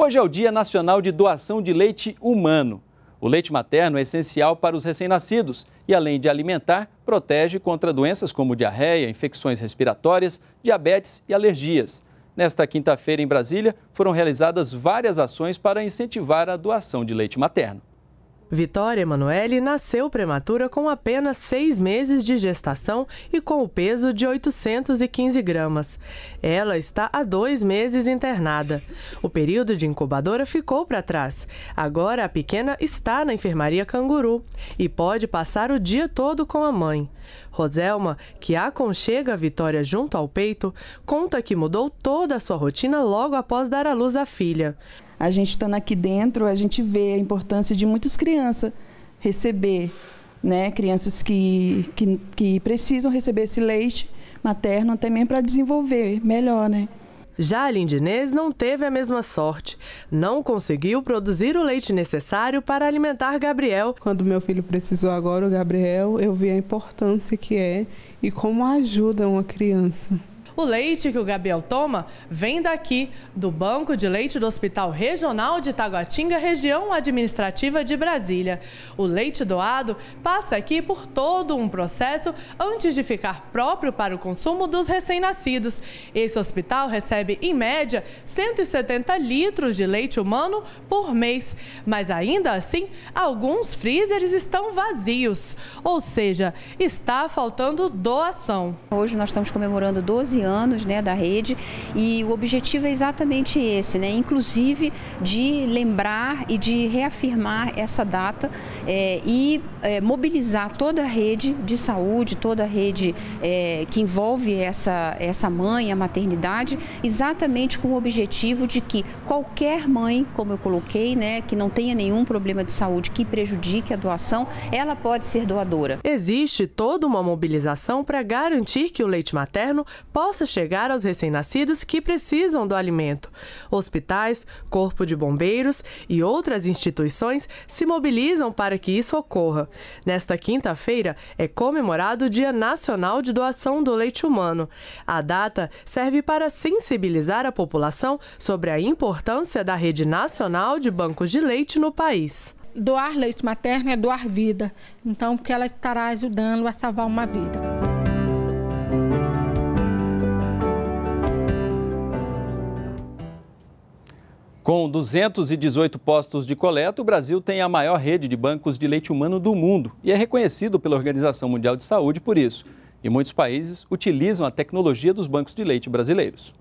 Hoje é o Dia Nacional de Doação de Leite Humano. O leite materno é essencial para os recém-nascidos e, além de alimentar, protege contra doenças como diarreia, infecções respiratórias, diabetes e alergias. Nesta quinta-feira, em Brasília, foram realizadas várias ações para incentivar a doação de leite materno. Vitória Emanuele nasceu prematura com apenas seis meses de gestação e com o peso de 815 gramas. Ela está há dois meses internada. O período de incubadora ficou para trás. Agora a pequena está na enfermaria canguru e pode passar o dia todo com a mãe. Roselma, que aconchega a Vitória junto ao peito, conta que mudou toda a sua rotina logo após dar à luz a filha. A gente estando aqui dentro, a gente vê a importância de muitas crianças receber, né? Crianças que, que, que precisam receber esse leite materno até mesmo para desenvolver melhor, né? Já a Lindinês não teve a mesma sorte. Não conseguiu produzir o leite necessário para alimentar Gabriel. Quando meu filho precisou agora, o Gabriel, eu vi a importância que é e como ajuda uma criança. O leite que o Gabriel toma vem daqui, do Banco de Leite do Hospital Regional de Taguatinga, região administrativa de Brasília. O leite doado passa aqui por todo um processo antes de ficar próprio para o consumo dos recém-nascidos. Esse hospital recebe, em média, 170 litros de leite humano por mês. Mas ainda assim, alguns freezers estão vazios, ou seja, está faltando doação. Hoje nós estamos comemorando 12 anos anos né, da rede e o objetivo é exatamente esse, né, inclusive de lembrar e de reafirmar essa data é, e é, mobilizar toda a rede de saúde, toda a rede é, que envolve essa, essa mãe, a maternidade, exatamente com o objetivo de que qualquer mãe, como eu coloquei, né, que não tenha nenhum problema de saúde que prejudique a doação, ela pode ser doadora. Existe toda uma mobilização para garantir que o leite materno possa possa chegar aos recém-nascidos que precisam do alimento. Hospitais, Corpo de Bombeiros e outras instituições se mobilizam para que isso ocorra. Nesta quinta-feira é comemorado o Dia Nacional de Doação do Leite Humano. A data serve para sensibilizar a população sobre a importância da rede nacional de bancos de leite no país. Doar leite materno é doar vida, então que ela estará ajudando a salvar uma vida. Com 218 postos de coleta, o Brasil tem a maior rede de bancos de leite humano do mundo e é reconhecido pela Organização Mundial de Saúde por isso. E muitos países utilizam a tecnologia dos bancos de leite brasileiros.